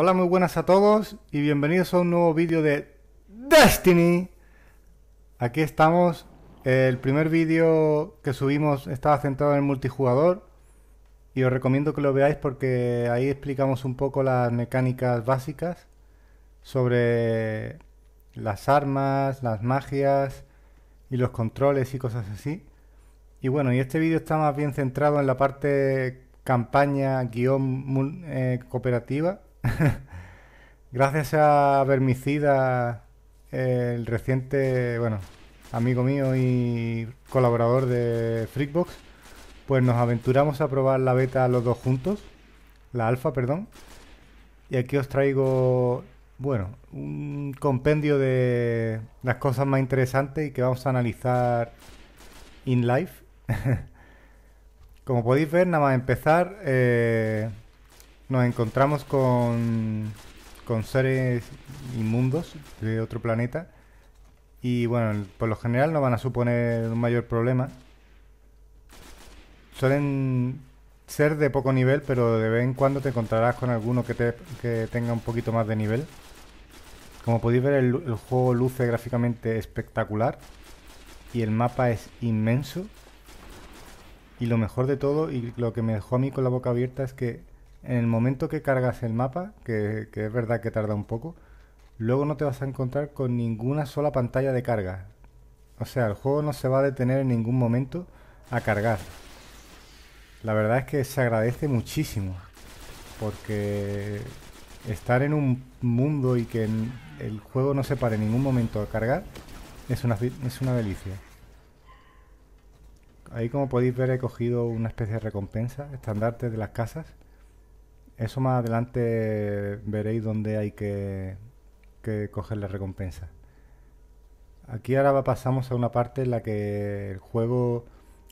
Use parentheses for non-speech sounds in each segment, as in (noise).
Hola, muy buenas a todos y bienvenidos a un nuevo vídeo de Destiny. Aquí estamos. El primer vídeo que subimos estaba centrado en el multijugador y os recomiendo que lo veáis porque ahí explicamos un poco las mecánicas básicas sobre las armas, las magias y los controles y cosas así. Y bueno, y este vídeo está más bien centrado en la parte campaña guión eh, cooperativa (laughs) Gracias a Vermicida, el reciente, bueno, amigo mío y colaborador de Freakbox, pues nos aventuramos a probar la beta los dos juntos, la alfa, perdón. Y aquí os traigo, bueno, un compendio de las cosas más interesantes y que vamos a analizar in live. (laughs) Como podéis ver, nada más empezar, eh, nos encontramos con, seres inmundos de otro planeta y bueno, por lo general no van a suponer un mayor problema. Suelen ser de poco nivel, pero de vez en cuando te encontrarás con alguno que, te, tenga un poquito más de nivel. Como podéis ver, el juego luce gráficamente espectacular y el mapa es inmenso. Y lo mejor de todo, y lo que me dejó a mí con la boca abierta, es que en el momento que cargas el mapa, que, es verdad que tarda un poco, luego no te vas a encontrar con ninguna sola pantalla de carga. O sea, el juego no se va a detener en ningún momento a cargar. La verdad es que se agradece muchísimo. Porque estar en un mundo y que el juego no se pare en ningún momento a cargar es una, es una delicia. Ahí como podéis ver he cogido una especie de recompensa, estandarte de las casas. Eso más adelante veréis dónde hay que, coger la recompensa. Aquí ahora pasamos a una parte en la que el juego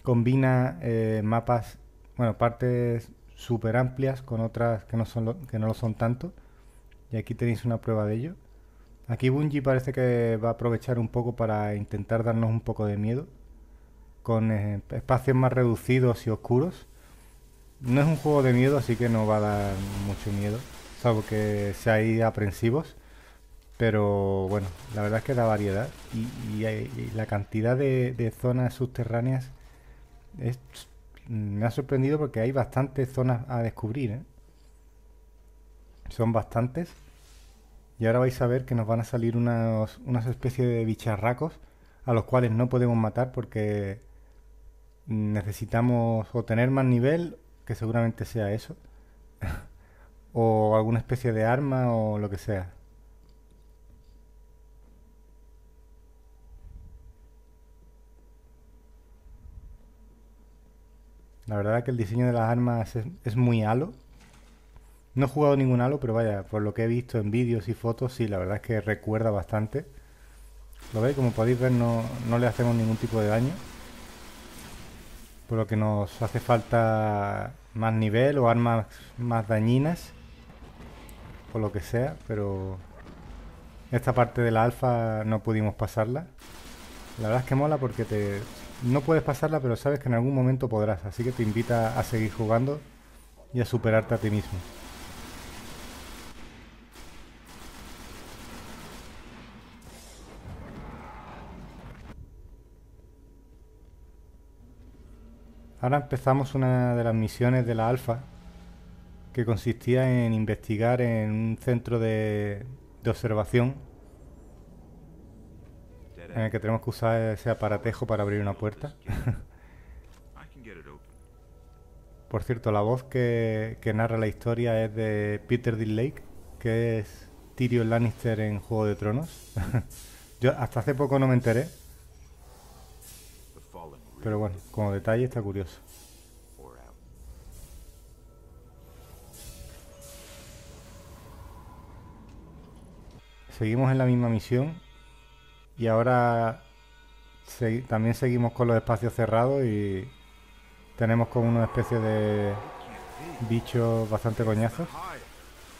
combina eh, mapas, bueno, partes súper amplias con otras que no, son lo, que no lo son tanto. Y aquí tenéis una prueba de ello. Aquí Bungie parece que va a aprovechar un poco para intentar darnos un poco de miedo. Con eh, espacios más reducidos y oscuros. No es un juego de miedo, así que no va a dar mucho miedo, salvo que seáis aprensivos. Pero bueno, la verdad es que da variedad y, la cantidad de, zonas subterráneas me ha sorprendido porque hay bastantes zonas a descubrir. ¿eh? Son bastantes. Y ahora vais a ver que nos van a salir unas especies de bicharracos a los cuales no podemos matar porque necesitamos obtener más nivel que seguramente sea eso, (laughs) o alguna especie de arma o lo que sea. La verdad que el diseño de las armas es, muy halo. No he jugado ningún halo, pero vaya, por lo que he visto en vídeos y fotos, sí, la verdad es que recuerda bastante. Lo veis, como podéis ver, no, no le hacemos ningún tipo de daño por lo que nos hace falta más nivel o armas más dañinas, por lo que sea, pero esta parte de la alfa no pudimos pasarla. La verdad es que mola porque te no puedes pasarla, pero sabes que en algún momento podrás, así que te invita a seguir jugando y a superarte a ti mismo. Ahora empezamos una de las misiones de la Alfa, que consistía en investigar en un centro de, observación en el que tenemos que usar ese aparatejo para abrir una puerta. (laughs) Por cierto, la voz que, narra la historia es de Peter Dinklage, que es Tyrion Lannister en Juego de Tronos. (laughs) Yo hasta hace poco no me enteré, pero bueno, como detalle está curioso. Seguimos en la misma misión y ahora también seguimos con los espacios cerrados y tenemos como una especie de bichos bastante coñazos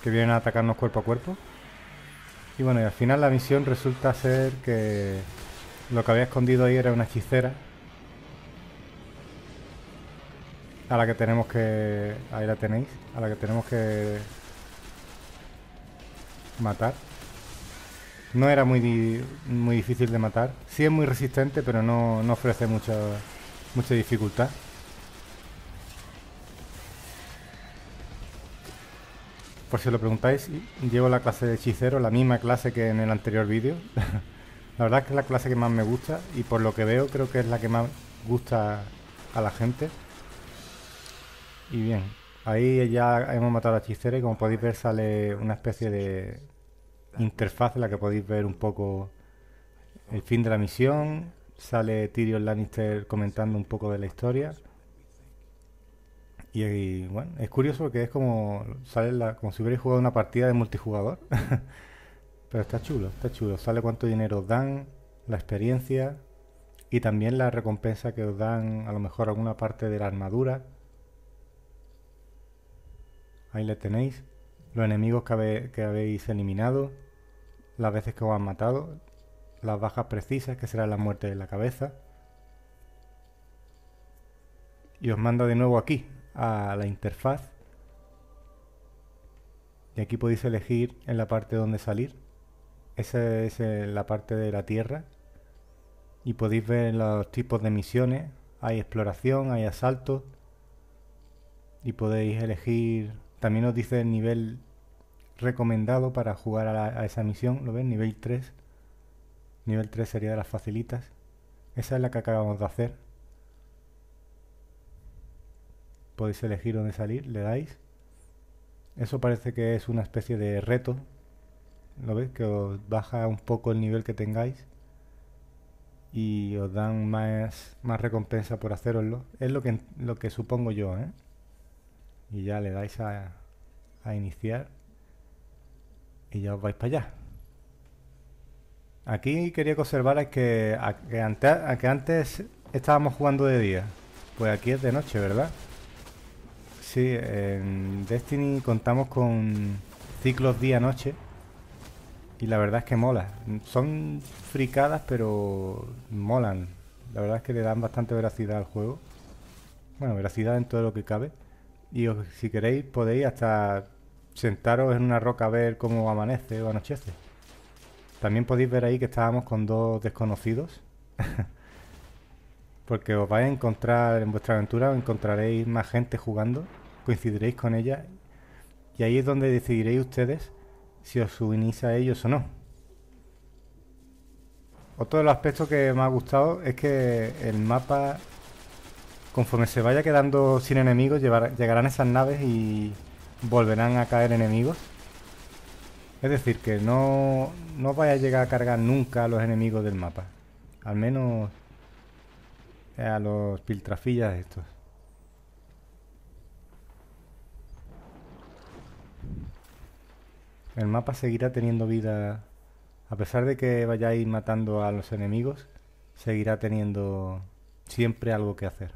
que vienen a atacarnos cuerpo a cuerpo. Y bueno, al final la misión resulta ser que lo que había escondido ahí era una hechicera a la que tenemos que... Ahí la tenéis. A la que tenemos que... Matar. No era muy, difícil de matar. Sí es muy resistente, pero no, ofrece mucha, mucha dificultad. Por si lo preguntáis, llevo la clase de hechicero, la misma clase que en el anterior vídeo. (laughs) la verdad es que es la clase que más me gusta y por lo que veo creo que es la que más gusta a la gente. Y bien, ahí ya hemos matado a la y como podéis ver sale una especie de interfaz en la que podéis ver un poco el fin de la misión. Sale Tyrion Lannister comentando un poco de la historia. Y, bueno, es curioso porque es como, sale la, como si hubierais jugado una partida de multijugador. (laughs) Pero está chulo, está chulo. Sale cuánto dinero os dan, la experiencia y también la recompensa que os dan a lo mejor alguna parte de la armadura Ahí le tenéis. Los enemigos que, habéis eliminado. Las veces que os han matado. Las bajas precisas, que será la muerte de la cabeza. Y os manda de nuevo aquí, a la interfaz. Y aquí podéis elegir en la parte donde salir. Esa es eh, la parte de la Tierra. Y podéis ver los tipos de misiones. Hay exploración, hay asalto. Y podéis elegir también nos dice el nivel recomendado para jugar a, esa misión, ¿lo ven? Nivel 3. Nivel 3 sería de las facilitas. Esa es la que acabamos de hacer. Podéis elegir dónde salir, le dais. Eso parece que es una especie de reto. ¿Lo veis? Que os baja un poco el nivel que tengáis. Y os dan más, más recompensa por haceroslo. Es lo que, lo que supongo yo, ¿eh? y ya le dais a, iniciar y ya os vais para allá. Aquí quería conservar observarais que, que, que antes estábamos jugando de día. Pues aquí es de noche, ¿verdad? Sí, en Destiny contamos con ciclos día-noche. Y la verdad es que mola. Son fricadas, pero molan. La verdad es que le dan bastante veracidad al juego. Bueno, veracidad en todo lo que cabe. Y si queréis podéis hasta sentaros en una roca a ver cómo amanece o anochece. También podéis ver ahí que estábamos con dos desconocidos. (laughs) Porque os vais a encontrar en vuestra aventura, os encontraréis más gente jugando, coincidiréis con ella. Y ahí es donde decidiréis ustedes si os unís a ellos o no. Otro de los aspectos que me ha gustado es que el mapa Conforme se vaya quedando sin enemigos, llegarán esas naves y volverán a caer enemigos. Es decir, que no, no vaya a llegar a cargar nunca a los enemigos del mapa. Al menos eh, a los piltrafillas estos. El mapa seguirá teniendo vida. A pesar de que vayáis matando a los enemigos, seguirá teniendo siempre algo que hacer.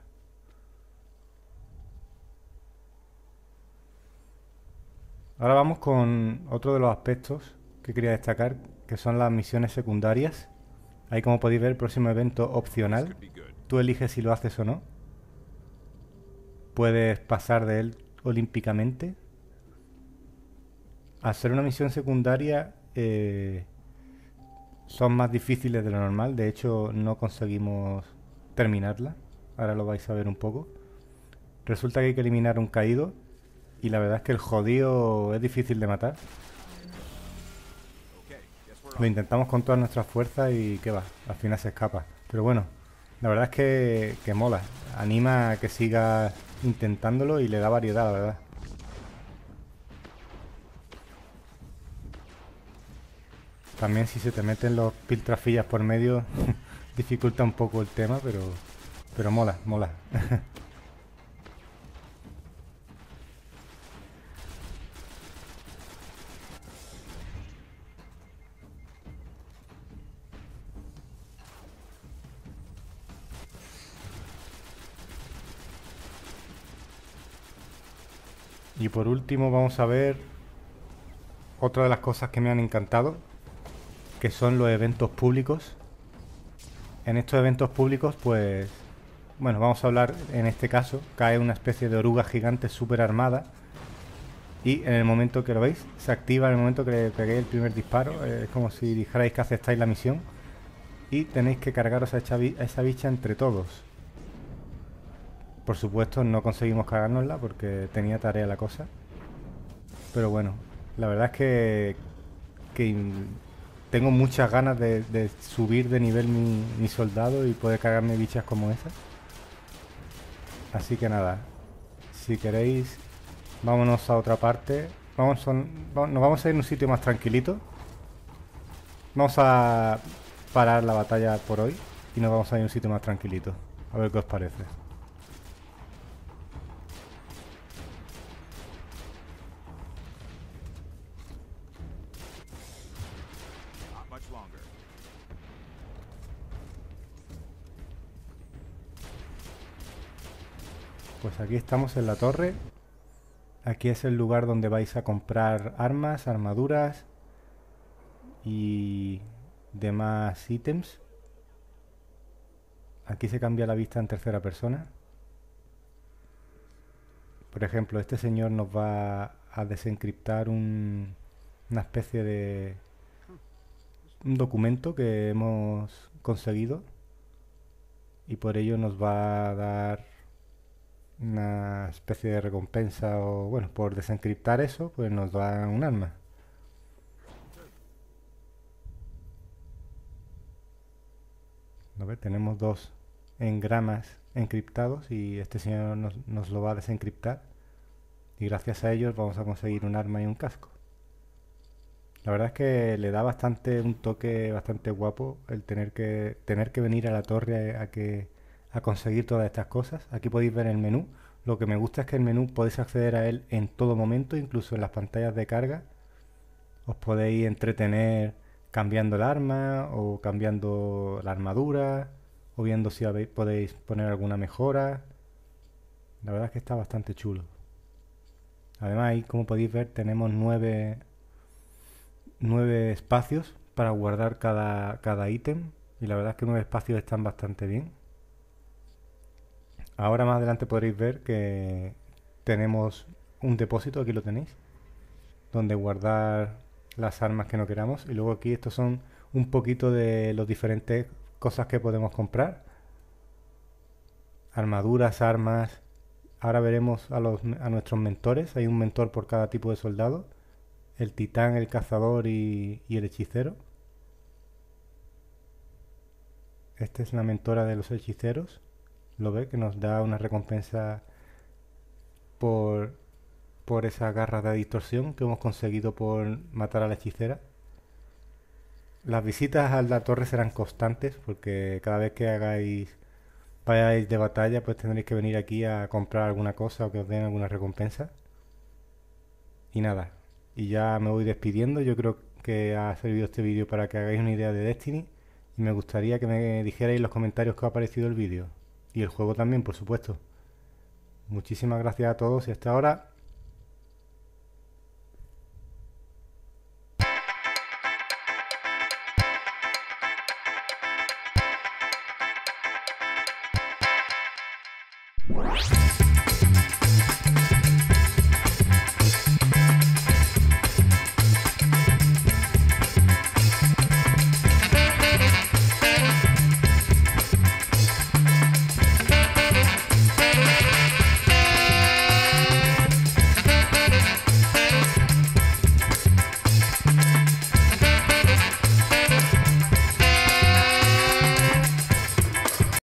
Ahora vamos con otro de los aspectos que quería destacar, que son las misiones secundarias. Ahí como podéis ver, el próximo evento opcional. Tú eliges si lo haces o no. Puedes pasar de él olímpicamente. Hacer una misión secundaria eh, son más difíciles de lo normal. De hecho, no conseguimos terminarla. Ahora lo vais a ver un poco. Resulta que hay que eliminar un caído y la verdad es que el jodido es difícil de matar. Lo intentamos con todas nuestras fuerzas y que va, al final se escapa. Pero bueno, la verdad es que, mola. Anima a que siga intentándolo y le da variedad, la verdad. También si se te meten los piltrafillas por medio (laughs) dificulta un poco el tema, pero, pero mola, mola. (laughs) Y por último vamos a ver otra de las cosas que me han encantado, que son los eventos públicos. En estos eventos públicos, pues, bueno, vamos a hablar en este caso, cae una especie de oruga gigante super armada. Y en el momento que lo veis, se activa en el momento que le peguéis el primer disparo. Eh, es como si dijerais que aceptáis la misión. Y tenéis que cargaros a esa bicha entre todos. Por supuesto no conseguimos cagárnosla porque tenía tarea la cosa. Pero bueno, la verdad es que, tengo muchas ganas de, subir de nivel mi, soldado y poder cagarme bichas como esas. Así que nada, si queréis, vámonos a otra parte. Vamos nos vamos a ir a un sitio más tranquilito. Vamos a parar la batalla por hoy y nos vamos a ir a un sitio más tranquilito. A ver qué os parece. Pues aquí estamos en la torre. Aquí es el lugar donde vais a comprar armas, armaduras y demás ítems. Aquí se cambia la vista en tercera persona. Por ejemplo, este señor nos va a desencriptar una especie de un documento que hemos conseguido y por ello nos va a dar una especie de recompensa o, bueno, por desencriptar eso, pues nos da un arma. A ver, tenemos dos engramas encriptados y este señor nos, nos lo va a desencriptar y gracias a ellos vamos a conseguir un arma y un casco. La verdad es que le da bastante un toque bastante guapo el tener que tener que venir a la torre a que a conseguir todas estas cosas. Aquí podéis ver el menú. Lo que me gusta es que el menú podéis acceder a él en todo momento, incluso en las pantallas de carga. Os podéis entretener cambiando el arma o cambiando la armadura o viendo si podéis poner alguna mejora. La verdad es que está bastante chulo. Además, ahí como podéis ver tenemos nueve, nueve espacios para guardar cada, cada ítem y la verdad es que nueve espacios están bastante bien. Ahora más adelante podréis ver que tenemos un depósito, aquí lo tenéis, donde guardar las armas que no queramos. Y luego aquí estos son un poquito de las diferentes cosas que podemos comprar. Armaduras, armas. Ahora veremos a, nuestros mentores. Hay un mentor por cada tipo de soldado. El titán, el cazador y, y el hechicero. Esta es la mentora de los hechiceros. Lo ve que nos da una recompensa por, por esa garra de distorsión que hemos conseguido por matar a la hechicera. Las visitas a la torre serán constantes, porque cada vez que hagáis vayáis de batalla, pues tendréis que venir aquí a comprar alguna cosa o que os den alguna recompensa. Y nada, y ya me voy despidiendo. Yo creo que ha servido este vídeo para que hagáis una idea de Destiny. Y me gustaría que me dijerais en los comentarios que os ha parecido el vídeo y el juego también, por supuesto. Muchísimas gracias a todos y hasta ahora.